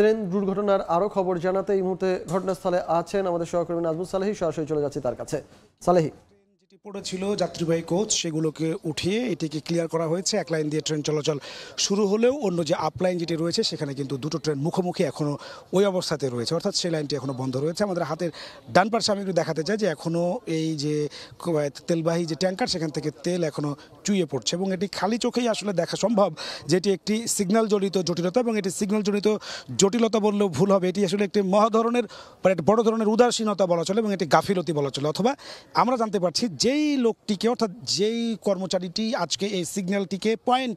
train দুর্ঘটনার আরও খবর জানাতে এই মুহূর্তে ঘটনাস্থলে আছেন আমাদের সহকর্মী নাজমুল সালেহি সরাসরি চলে যাচ্ছি তার কাছে সালেহি পড়েছিল যাত্রীবাহী কোচ সেগুলোকে উঠিয়ে এটিকে ক্লিয়ার করা হয়েছে এক লাইন দিয়ে ট্রেন চলাচল শুরু হলেও অন্য যে আপলাইন যেটি রয়েছে সেখানে কিন্তু দুটো ট্রেন মুখোমুখি এখনও ওই অবস্থাতে রয়েছে অর্থাৎ সেই লাইনটি এখনও বন্ধ রয়েছে আমাদের হাতের ডান পাশে আমি একটু দেখাতে চাই যে এখনও এই যে তেলবাহী যে ট্যাঙ্কার সেখান থেকে তেল এখনও চুইয়ে পড়ছে এবং এটি খালি চোখেই আসলে দেখা সম্ভব যেটি একটি সিগন্যাল জড়িত জটিলতা এবং এটি সিগন্যাল জড়িত জটিলতা বললেও ভুল হবে এটি আসলে একটি মহা ধরনের মানে বড় ধরনের উদাসীনতা বলা চলে এবং এটি গাফিলতি বলা চলে অথবা আমরা জানতে পারছি যে যেই লোকটিকে অর্থাৎ যেই কর্মচারীটি আজকে এই সিগন্যালটিকে পয়েন্ট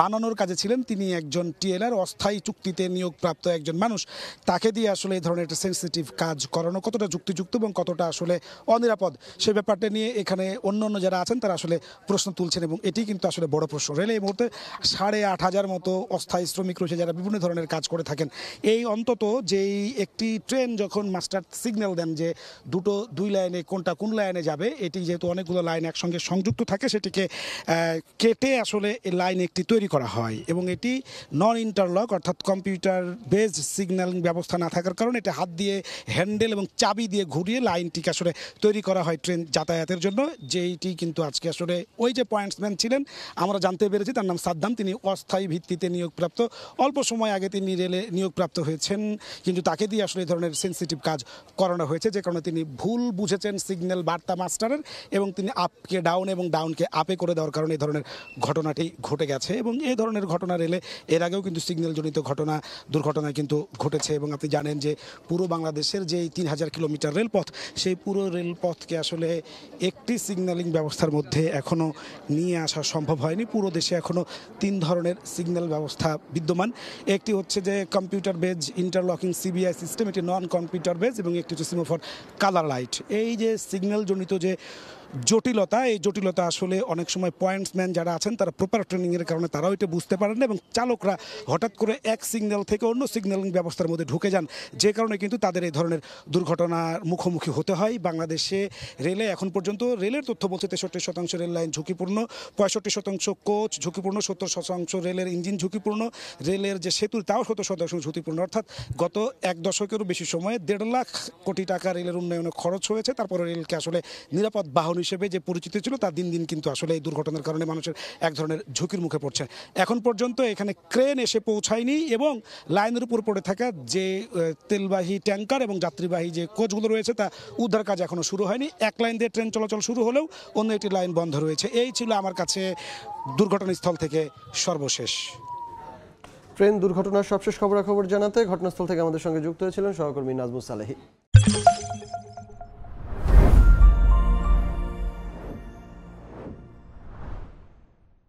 বানানোর কাজে ছিলেন তিনি একজন টিএলআর অস্থায়ী চুক্তিতে নিয়োগপ্রাপ্ত একজন মানুষ তাকে দিয়ে আসলে এই ধরনের একটা সেন্সিটিভ কাজ করানো কতটা যুক্তিযুক্ত এবং কতটা আসলে অনিরাপদ সে ব্যাপারটা নিয়ে এখানে অন্য অন্য যারা আছেন তারা আসলে প্রশ্ন তুলছেন এবং এটি কিন্তু আসলে বড় প্রশ্ন রেলে এই মুহূর্তে সাড়ে আট হাজার মতো অস্থায়ী শ্রমিক রয়েছে যারা বিভিন্ন ধরনের কাজ করে থাকেন এই অন্তত যেই একটি ট্রেন যখন মাস্টার সিগন্যাল দেন যে দুটো দুই লাইনে কোনটা কোন লাইনে যাবে এটি যেহেতু অনেকগুলো লাইন একসঙ্গে সংযুক্ত থাকে সেটিকে কেটে আসলে লাইন একটি তৈরি করা হয় এবং এটি নন ইন্টারলক অর্থাৎ কম্পিউটার বেজ সিগন্যালিং ব্যবস্থা না থাকার কারণে এটা হাত দিয়ে হ্যান্ডেল এবং চাবি দিয়ে ঘুরিয়ে লাইনটিকে আসলে তৈরি করা হয় ট্রেন যাতায়াতের জন্য যেইটি কিন্তু আজকে আসলে ওই যে পয়েন্টসম্যান ছিলেন আমরা জানতে পেরেছি তার নাম সাদ্দাম তিনি অস্থায়ী ভিত্তিতে নিয়োগপ্রাপ্ত অল্প সময় আগে তিনি রেলে নিয়োগপ্রাপ্ত হয়েছেন কিন্তু তাকে দিয়ে আসলে এই ধরনের সেন্সিটিভ কাজ করানো হয়েছে যে কারণে তিনি ভুল বুঝেছেন সিগন্যাল বার্তা মাস্টারের এবং এবং তিনি আপকে ডাউন এবং ডাউনকে আপে করে দেওয়ার কারণে এই ধরনের ঘটনাটি ঘটে গেছে এবং এই ধরনের ঘটনা রেলে এর আগেও কিন্তু সিগন্যালজনিত ঘটনা দুর্ঘটনা কিন্তু ঘটেছে এবং আপনি জানেন যে পুরো বাংলাদেশের যে তিন হাজার কিলোমিটার রেলপথ সেই পুরো রেলপথকে আসলে একটি সিগন্যালিং ব্যবস্থার মধ্যে এখনও নিয়ে আসা সম্ভব হয়নি পুরো দেশে এখনও তিন ধরনের সিগন্যাল ব্যবস্থা বিদ্যমান একটি হচ্ছে যে computer base interlocking CBI system এটি নন কম্পিউটার বেজ এবং একটি হচ্ছে সিমোফর কালার লাইট এই যে সিগন্যালজনিত যে জটিলতা এই জটিলতা আসলে অনেক সময় পয়েন্টসম্যান যারা আছেন তারা প্রপার ট্রেনিংয়ের কারণে তারাও এটা বুঝতে পারেন এবং চালকরা হঠাৎ করে এক সিগন্যাল থেকে অন্য সিগন্যালিং ব্যবস্থার মধ্যে ঢুকে যান যে কারণে কিন্তু তাদের এই ধরনের দুর্ঘটনার মুখোমুখি হতে হয় বাংলাদেশে রেলে এখন পর্যন্ত রেলের তথ্য বলছে তেষট্টি শতাংশ রেল লাইন ঝুঁকিপূর্ণ পঁয়ষট্টি শতাংশ কোচ ঝুঁকিপূর্ণ সত্তর শতাংশ রেলের ইঞ্জিন ঝুঁকিপূর্ণ রেলের যে সেতু তাও সত্তর শতাংশ ঝুঁকিপূর্ণ অর্থাৎ গত এক দশকেরও বেশি সময়ে দেড় লাখ কোটি টাকা রেলের উন্নয়নে খরচ হয়েছে তারপরে রেলকে আসলে নিরাপদ বাহন হিসেবে যে পরিচিত ছিল তা দিন দিন কিন্তু আসলে এই দুর্ঘটনার কারণে মানুষের এক ধরনের ঝুঁকির মুখে পড়ছে এখন পর্যন্ত এখানে ক্রেন এসে পৌঁছায়নি এবং লাইনের উপর পড়ে থাকা যে তেলবাহী ট্যাঙ্কার এবং যাত্রীবাহী যে কোচগুলো রয়েছে তা উদ্ধার কাজ এখনও শুরু হয়নি এক লাইন দিয়ে ট্রেন চলাচল শুরু হলেও অন্য একটি লাইন বন্ধ রয়েছে এই ছিল আমার কাছে দুর্ঘটনাস্থল থেকে সর্বশেষ ট্রেন দুর্ঘটনার সবশেষ খবরাখবর জানাতে ঘটনাস্থল থেকে আমাদের সঙ্গে যুক্ত হয়েছিলেন সহকর্মী নাজমুল সালেহী